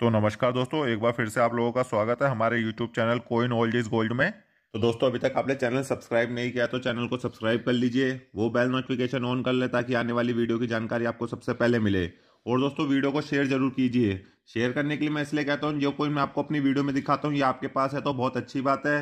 तो नमस्कार दोस्तों एक बार फिर से आप लोगों का स्वागत है हमारे YouTube channel coin old is gold में तो दोस्तों अभी तक आपने चैनल सब्सक्राइब नहीं किया तो चैनल को सब्सक्राइब कर लीजिए वो बेल नोटिफिकेशन ऑन कर ले ताकि आने वाली वीडियो की जानकारी आपको सबसे पहले मिले और दोस्तों वीडियो को शेयर जरूर कीजिए शेयर करने के लिए मैं इसलिए कहता हूँ जो कोई मैं आपको अपनी वीडियो में दिखाता हूँ ये आपके पास है तो बहुत अच्छी बात है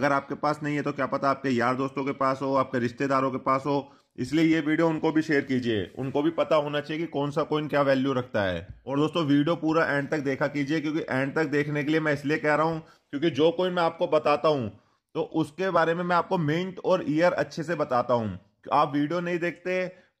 अगर आपके पास नहीं है तो क्या पता आपके यार दोस्तों के पास हो आपके रिश्तेदारों के पास हो इसलिए ये वीडियो उनको भी शेयर कीजिए उनको भी पता होना चाहिए कि कौन सा कॉइन क्या वैल्यू रखता है और दोस्तों वीडियो पूरा एंड तक देखा कीजिए क्योंकि एंड तक देखने के लिए मैं इसलिए कह रहा हूँ क्योंकि जो कॉइन मैं आपको बताता हूँ तो उसके बारे में मैं आपको मिनट और ईयर अच्छे से बताता हूँ आप वीडियो नहीं देखते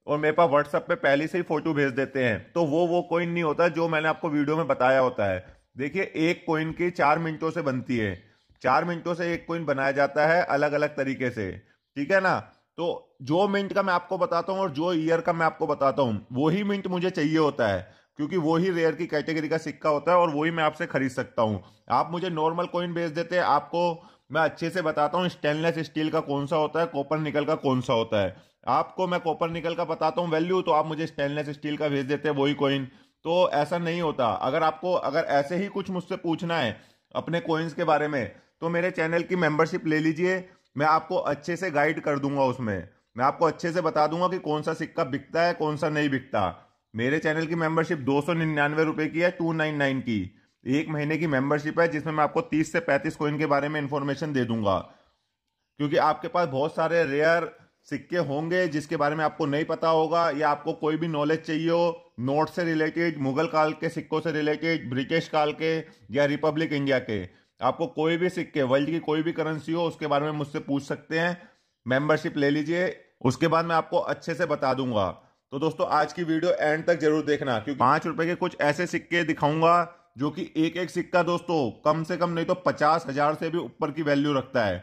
और मेरे पास व्हाट्सअप पे पहले से ही फोटो भेज देते हैं तो वो वो कॉइन नहीं होता जो मैंने आपको वीडियो में बताया होता है देखिए एक कॉइन की चार मिनटों से बनती है चार मिनटों से एक कॉइन बनाया जाता है अलग अलग तरीके से ठीक है ना तो जो मिंट का मैं आपको बताता हूँ और जो ईयर का मैं आपको बताता हूँ वही मिंट मुझे चाहिए होता है क्योंकि वही रेयर की कैटेगरी का सिक्का होता है और वही मैं आपसे खरीद सकता हूँ आप मुझे नॉर्मल कॉइन बेच देते हैं आपको मैं अच्छे से बताता हूँ स्टेनलेस स्टील का कौन सा होता है कॉपर निकल का कौन सा होता है आपको मैं कॉपर निकल का बताता हूँ वैल्यू तो आप मुझे स्टेनलेस स्टील का भेज देते हैं वही कॉइन तो ऐसा नहीं होता अगर आपको अगर ऐसे ही कुछ मुझसे पूछना है अपने कॉइन्स के बारे में तो मेरे चैनल की मेंबरशिप ले लीजिए मैं आपको अच्छे से गाइड कर दूंगा उसमें मैं आपको अच्छे से बता दूंगा कि कौन सा सिक्का बिकता है कौन सा नहीं बिकता मेरे चैनल की मेंबरशिप दो सौ निन्यानवे की है टू नाइन नाइन की एक महीने की मेंबरशिप है जिसमें मैं आपको तीस से पैंतीस कोइन के बारे में इन्फॉर्मेशन दे दूंगा क्योंकि आपके पास बहुत सारे रेयर सिक्के होंगे जिसके बारे में आपको नहीं पता होगा या आपको कोई भी नॉलेज चाहिए हो नोट से रिलेटेड मुगल काल के सिक्कों से रिलेटेड ब्रिटिश काल के या रिपब्लिक इंडिया के आपको कोई भी सिक्के वर्ल्ड की कोई भी करेंसी हो उसके बारे में मुझसे पूछ सकते हैं मेंबरशिप ले लीजिए उसके बाद मैं आपको अच्छे से बता दूंगा तो दोस्तों आज की वीडियो एंड तक जरूर देखना क्योंकि पांच रुपए के कुछ ऐसे सिक्के दिखाऊंगा जो कि एक एक सिक्का दोस्तों कम से कम नहीं तो पचास हजार से भी ऊपर की वैल्यू रखता है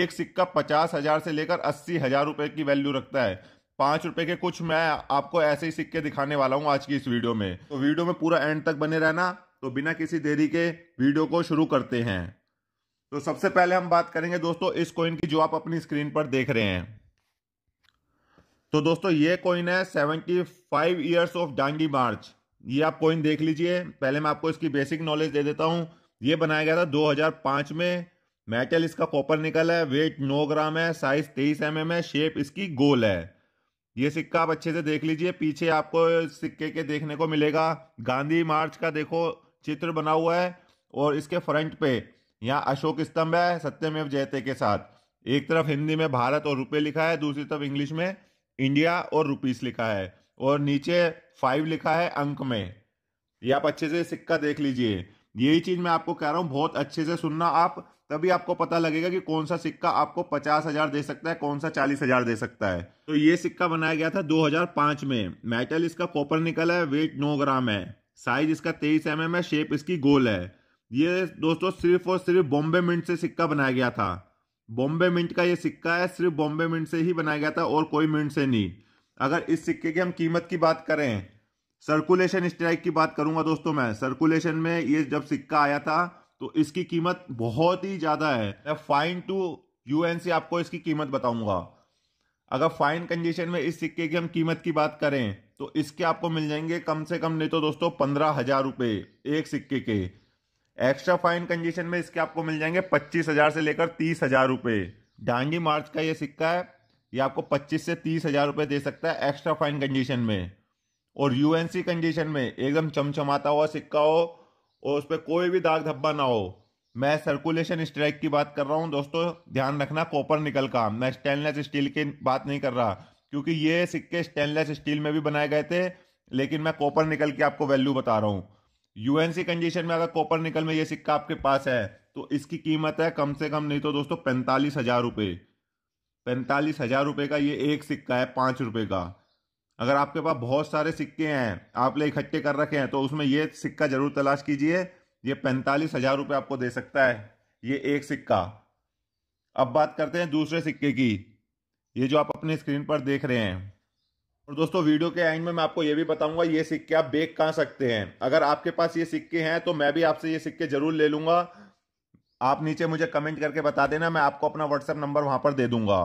एक सिक्का पचास हजार से लेकर अस्सी हजार रुपए की वैल्यू रखता है पांच रुपए के कुछ मैं आपको ऐसे ही सिक्के दिखाने वाला हूँ आज की इस वीडियो में तो वीडियो में पूरा एंड तक बने रहना तो बिना किसी देरी के वीडियो को शुरू करते हैं तो सबसे पहले हम बात करेंगे दोस्तों इस कॉइन की जो आप अपनी स्क्रीन पर देख रहे हैं तो दोस्तों ये कॉइन है seventy five years of Dandi march ये आप कॉइन देख लीजिए पहले मैं आपको इसकी बेसिक नॉलेज दे देता हूँ ये बनाया गया था 2005 में मेटल इसका कॉपर निकल है वेट 9 ग्राम है साइज 23 एम mm है शेप इसकी गोल है ये सिक्का आप अच्छे से देख लीजिए पीछे आपको सिक्के के देखने को मिलेगा गांधी मार्च का देखो चित्र बना हुआ है और इसके फ्रंट पे यहाँ अशोक स्तंभ है सत्यमेव जयते के साथ एक तरफ हिंदी में भारत और रुपये लिखा है दूसरी तरफ इंग्लिश में इंडिया और रुपीस लिखा है और नीचे फाइव लिखा है अंक में ये आप अच्छे से सिक्का देख लीजिए यही चीज मैं आपको कह रहा हूँ बहुत अच्छे से सुनना आप तभी आपको पता लगेगा कि कौन सा सिक्का आपको पचास हजार दे सकता है कौन सा चालीस हजार दे सकता है तो ये सिक्का बनाया गया था 2005 में मेटल इसका कॉपर निकला है वेट नौ ग्राम है साइज इसका तेईस एम एम है शेप इसकी गोल है ये दोस्तों सिर्फ और सिर्फ बॉम्बे मिंट से सिक्का बनाया गया था बॉम्बे मिंट का ये सिक्का है सिर्फ बॉम्बे मिंट से ही बनाया गया था और कोई मिंट से नहीं अगर इस सिक्के की हम कीमत की बात करें सर्कुलेशन स्ट्राइक की बात करूंगा दोस्तों मैं सर्कुलेशन में ये जब सिक्का आया था तो इसकी कीमत बहुत ही ज़्यादा है मैं फाइन टू यूएन से आपको इसकी कीमत बताऊंगा अगर फाइन कंडीशन में इस सिक्के की हम कीमत की बात करें तो इसके आपको मिल जाएंगे कम से कम नहीं तो दोस्तों पंद्रह हजार रुपये एक सिक्के के एक्स्ट्रा फाइन कंडीशन में इसके आपको मिल जाएंगे पच्चीस हजार से लेकर तीस हजार रुपये डांडी मार्च का ये सिक्का है ये आपको पच्चीस से तीस हजार रुपये दे सकता है एक्स्ट्रा फाइन कंडीशन में और यूएनसी कंडीशन में एकदम चमचमाता हुआ सिक्का हो और उस पर कोई भी दाग धब्बा ना हो मैं सर्कुलेशन स्ट्राइक की बात कर रहा हूं दोस्तों ध्यान रखना कॉपर निकल का मैं स्टेनलेस स्टील की बात नहीं कर रहा क्योंकि ये सिक्के स्टेनलेस स्टील में भी बनाए गए थे लेकिन मैं कॉपर निकल की आपको वैल्यू बता रहा हूँ यूएनसी कंडीशन में अगर कॉपर निकल में ये सिक्का आपके पास है तो इसकी कीमत है कम से कम नहीं तो दोस्तों पैंतालीस हजार रुपये पैंतालीस हजार रुपये का ये एक सिक्का है पाँच रुपये का अगर आपके पास बहुत सारे सिक्के हैं आपने इकट्ठे कर रखे हैं तो उसमें ये सिक्का जरूर तलाश कीजिए ये पैंतालीस हजार रुपये आपको दे सकता है ये एक सिक्का अब बात करते हैं दूसरे सिक्के की ये जो आप अपनी स्क्रीन पर देख रहे हैं और दोस्तों वीडियो के एंड में मैं आपको ये भी बताऊंगा ये सिक्के आप बेक कहाँ सकते हैं अगर आपके पास ये सिक्के हैं तो मैं भी आपसे ये सिक्के जरूर ले लूंगा आप नीचे मुझे कमेंट करके बता देना मैं आपको अपना व्हाट्सएप नंबर वहां पर दे दूंगा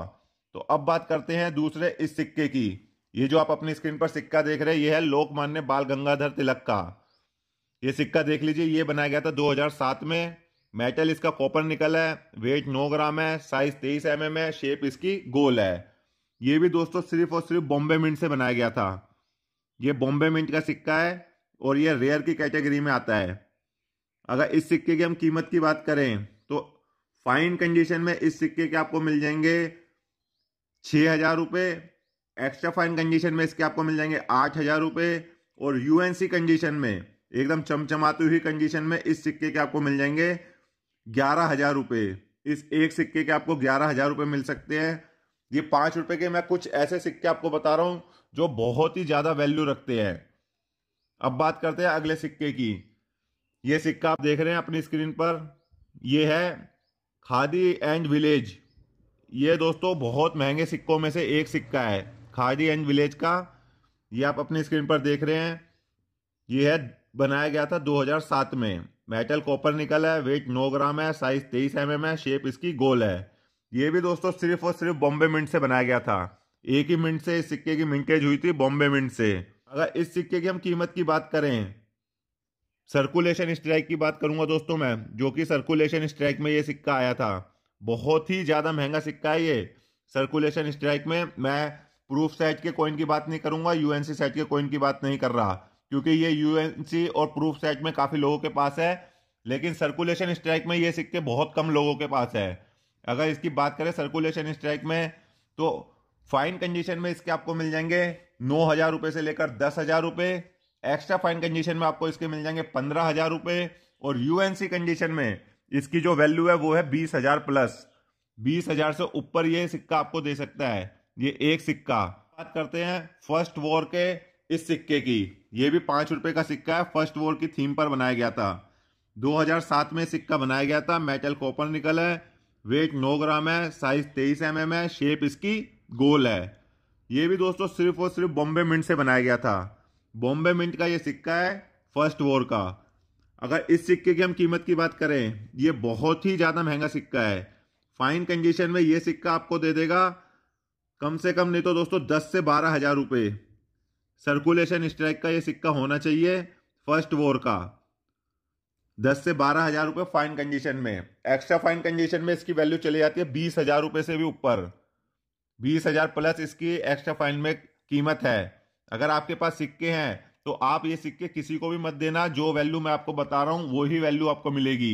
तो अब बात करते हैं दूसरे इस सिक्के की ये जो आप अपनी स्क्रीन पर सिक्का देख रहे हैं ये है लोकमान्य बाल गंगाधर तिलक का ये सिक्का देख लीजिए ये बनाया गया था 2007 में मेटल इसका कॉपर निकल है वेट 9 ग्राम है साइज 23 एम mm है शेप इसकी गोल है ये भी दोस्तों सिर्फ और सिर्फ बॉम्बे मिंट से बनाया गया था ये बॉम्बे मिंट का सिक्का है और ये रेयर की कैटेगरी में आता है अगर इस सिक्के की हम कीमत की बात करें तो फाइन कंडीशन में इस सिक्के के आपको मिल जाएंगे छः हज़ार रुपये एक्स्ट्रा फाइन कंडीशन में इसके आपको मिल जाएंगे आठ हज़ार रुपये और यूएनसी कंडीशन में एकदम चमचमाती हुई कंडीशन में इस सिक्के के आपको मिल जाएंगे ग्यारह हजार रुपये इस एक सिक्के के आपको ग्यारह हजार रुपये मिल सकते हैं ये पांच रुपए के मैं कुछ ऐसे सिक्के आपको बता रहा हूं जो बहुत ही ज्यादा वैल्यू रखते हैं अब बात करते हैं अगले सिक्के की ये सिक्का आप देख रहे हैं अपनी स्क्रीन पर ये है खादी एंड विलेज ये दोस्तों बहुत महंगे सिक्कों में से एक सिक्का है खादी एंड विलेज का ये आप अपनी स्क्रीन पर देख रहे हैं ये है बनाया गया था 2007 में मेटल कॉपर निकल है वेट 9 ग्राम है साइज 23 एम एम है शेप इसकी गोल है ये भी दोस्तों सिर्फ और सिर्फ बॉम्बे मिंट से बनाया गया था एक ही मिनट से इस सिक्के की मिंटेज हुई थी बॉम्बे मिंट से अगर इस सिक्के की हम कीमत की बात करें सर्कुलेशन स्ट्राइक की बात करूंगा दोस्तों मैं जो कि सर्कुलेशन स्ट्राइक में ये सिक्का आया था बहुत ही ज़्यादा महंगा सिक्का है ये सर्कुलेशन स्ट्राइक में मैं प्रूफ सेट के कॉइन की बात नहीं करूंगा यूएनसी सेट के कॉइन की बात नहीं कर रहा क्योंकि ये यूएनसी और प्रूफ सेट में काफ़ी लोगों के पास है लेकिन सर्कुलेशन स्ट्राइक में ये सिक्के बहुत कम लोगों के पास है अगर इसकी बात करें सर्कुलेशन स्ट्राइक में तो फाइन कंडीशन में इसके आपको मिल जाएंगे नौ हज़ार रुपये से लेकर दस हज़ार रुपये एक्स्ट्रा फाइन कंडीशन में आपको इसके मिल जाएंगे पंद्रह हज़ार रुपये और यूएनसी कंडीशन में इसकी जो वैल्यू है वो है बीस हज़ार प्लस बीस हज़ार से ऊपर ये सिक्का आपको दे सकता है ये एक सिक्का बात करते हैं फर्स्ट वॉर के इस सिक्के की यह भी पांच रुपये का सिक्का है फर्स्ट वर्ल्ड की थीम पर बनाया गया था 2007 में सिक्का बनाया गया था मेटल कॉपर निकल है वेट 9 ग्राम है साइज 23 एम है शेप इसकी गोल है ये भी दोस्तों सिर्फ और सिर्फ बॉम्बे मिंट से बनाया गया था बॉम्बे मिंट का ये सिक्का है फर्स्ट वॉर का अगर इस सिक्के की हम कीमत की बात करें ये बहुत ही ज़्यादा महंगा सिक्का है फाइन कंडीशन में ये सिक्का आपको दे देगा कम से कम नहीं तो दोस्तों दस से बारह हज़ार रुपये सर्कुलेशन स्ट्राइक का ये सिक्का होना चाहिए फर्स्ट वोर का दस से बारह हजार रुपये फाइन कंडीशन में एक्स्ट्रा फाइन कंडीशन में इसकी वैल्यू चली जाती है बीस हजार रुपये से भी ऊपर बीस हजार प्लस इसकी एक्स्ट्रा फाइन में कीमत है अगर आपके पास सिक्के हैं तो आप ये सिक्के किसी को भी मत देना जो वैल्यू मैं आपको बता रहा हूँ वही वैल्यू आपको मिलेगी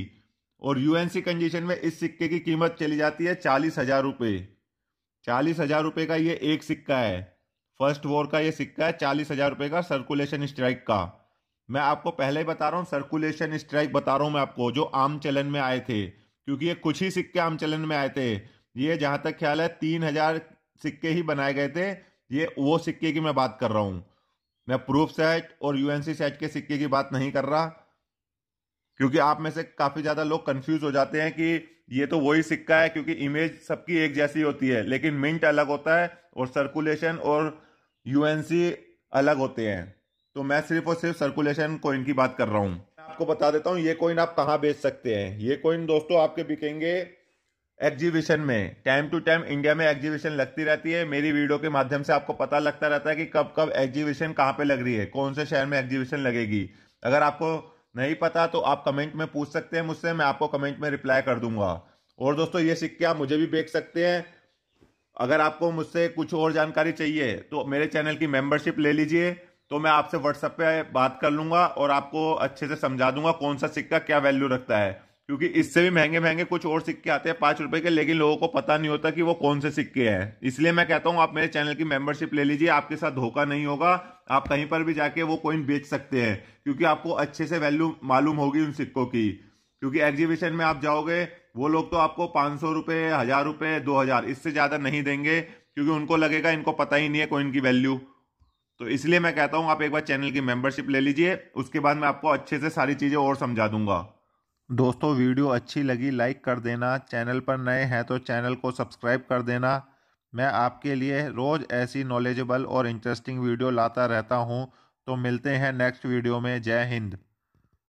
और यूएनसी कंडीशन में इस सिक्के की कीमत चली जाती है चालीस हजार रुपये चालीस हजार रुपये का ये एक सिक्का है फर्स्ट वॉर का ये सिक्का है चालीस हजार रुपये का सर्कुलेशन स्ट्राइक का मैं आपको पहले ही बता रहा हूँ सर्कुलेशन स्ट्राइक बता रहा हूँ मैं आपको जो आम चलन में आए थे क्योंकि ये कुछ ही सिक्के आम चलन में आए थे ये जहाँ तक ख्याल है तीन हजार सिक्के ही बनाए गए थे ये वो सिक्के की मैं बात कर रहा हूँ मैं प्रूफ सेट और यूएनसी सेट के सिक्के की बात नहीं कर रहा क्योंकि आप में से काफी ज्यादा लोग कंफ्यूज हो जाते हैं कि ये तो वही सिक्का है क्योंकि इमेज सबकी एक जैसी होती है लेकिन मिंट अलग होता है और सर्कुलेशन और यूएनसी अलग होते हैं तो मैं सिर्फ और सिर्फ सर्कुलेशन कॉइन की बात कर रहा हूँ आपको बता देता हूँ ये कॉइन आप कहाँ बेच सकते हैं ये कॉइन दोस्तों आपके बिकेंगे एग्जीबिशन में टाइम टू टाइम इंडिया में एग्जीबिशन लगती रहती है मेरी वीडियो के माध्यम से आपको पता लगता रहता है कि कब कब एग्जीबिशन कहाँ पे लग रही है कौन से शहर में एग्जीबिशन लगेगी अगर आपको नहीं पता तो आप कमेंट में पूछ सकते हैं मुझसे मैं आपको कमेंट में रिप्लाई कर दूंगा और दोस्तों ये सिक्के आप मुझे भी बेच सकते हैं अगर आपको मुझसे कुछ और जानकारी चाहिए तो मेरे चैनल की मेंबरशिप ले लीजिए तो मैं आपसे व्हाट्सएप पे बात कर लूंगा और आपको अच्छे से समझा दूंगा कौन सा सिक्का क्या वैल्यू रखता है क्योंकि इससे भी महंगे महंगे कुछ और सिक्के आते हैं पाँच रुपए के लेकिन लोगों को पता नहीं होता कि वो कौन से सिक्के हैं इसलिए मैं कहता हूँ आप मेरे चैनल की मेंबरशिप ले लीजिए आपके साथ धोखा नहीं होगा आप कहीं पर भी जाके वो कॉइन बेच सकते हैं क्योंकि आपको अच्छे से वैल्यू मालूम होगी उन सिक्कों की क्योंकि एग्जीबिशन में आप जाओगे वो लोग तो आपको पाँच सौ रुपये हज़ार रुपये दो हज़ार इससे ज़्यादा नहीं देंगे क्योंकि उनको लगेगा इनको पता ही नहीं है कोइन की वैल्यू तो इसलिए मैं कहता हूँ आप एक बार चैनल की मेंबरशिप ले लीजिए उसके बाद मैं आपको अच्छे से सारी चीज़ें और समझा दूंगा दोस्तों वीडियो अच्छी लगी लाइक कर देना चैनल पर नए हैं तो चैनल को सब्सक्राइब कर देना मैं आपके लिए रोज़ ऐसी नॉलेजेबल और इंटरेस्टिंग वीडियो लाता रहता हूँ तो मिलते हैं नेक्स्ट वीडियो में जय हिंद